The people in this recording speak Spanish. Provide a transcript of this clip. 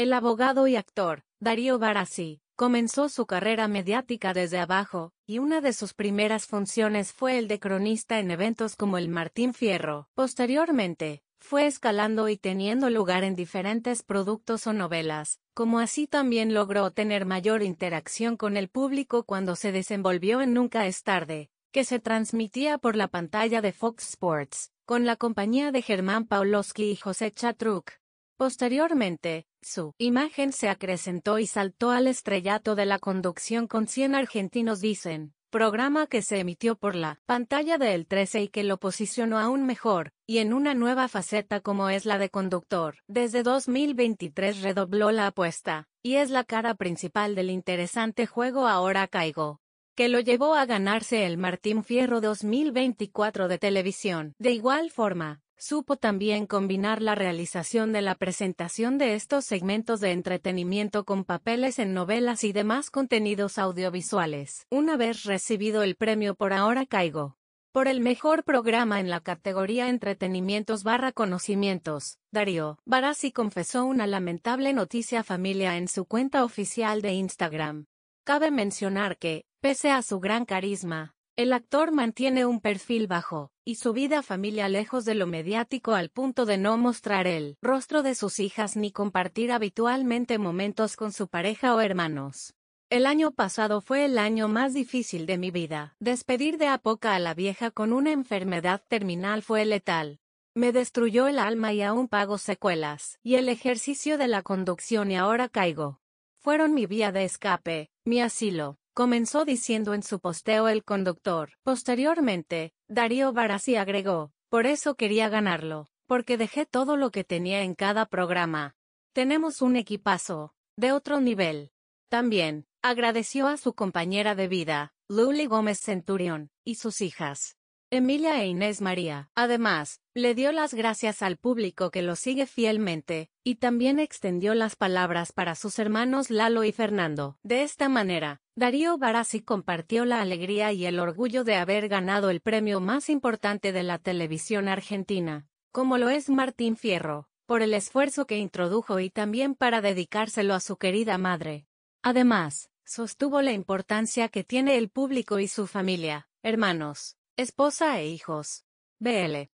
El abogado y actor, Darío Barassi, comenzó su carrera mediática desde abajo, y una de sus primeras funciones fue el de cronista en eventos como el Martín Fierro. Posteriormente, fue escalando y teniendo lugar en diferentes productos o novelas, como así también logró tener mayor interacción con el público cuando se desenvolvió en Nunca es tarde, que se transmitía por la pantalla de Fox Sports, con la compañía de Germán Paulowski y José Chatruk. Posteriormente, su imagen se acrecentó y saltó al estrellato de la conducción con 100 argentinos dicen, programa que se emitió por la pantalla de El 13 y que lo posicionó aún mejor, y en una nueva faceta como es la de conductor. Desde 2023 redobló la apuesta, y es la cara principal del interesante juego Ahora Caigo que lo llevó a ganarse el Martín Fierro 2024 de televisión. De igual forma, Supo también combinar la realización de la presentación de estos segmentos de entretenimiento con papeles en novelas y demás contenidos audiovisuales. Una vez recibido el premio por Ahora Caigo, por el mejor programa en la categoría Entretenimientos barra Conocimientos, Darío Barassi confesó una lamentable noticia familia en su cuenta oficial de Instagram. Cabe mencionar que, pese a su gran carisma, el actor mantiene un perfil bajo, y su vida familia lejos de lo mediático al punto de no mostrar el rostro de sus hijas ni compartir habitualmente momentos con su pareja o hermanos. El año pasado fue el año más difícil de mi vida. Despedir de a poca a la vieja con una enfermedad terminal fue letal. Me destruyó el alma y aún pago secuelas, y el ejercicio de la conducción y ahora caigo. Fueron mi vía de escape, mi asilo comenzó diciendo en su posteo el conductor. Posteriormente, Darío Barassi agregó, por eso quería ganarlo, porque dejé todo lo que tenía en cada programa. Tenemos un equipazo, de otro nivel. También, agradeció a su compañera de vida, Luli Gómez Centurión, y sus hijas. Emilia e Inés María. Además, le dio las gracias al público que lo sigue fielmente, y también extendió las palabras para sus hermanos Lalo y Fernando. De esta manera, Darío Barassi compartió la alegría y el orgullo de haber ganado el premio más importante de la televisión argentina, como lo es Martín Fierro, por el esfuerzo que introdujo y también para dedicárselo a su querida madre. Además, sostuvo la importancia que tiene el público y su familia, hermanos, esposa e hijos. BL.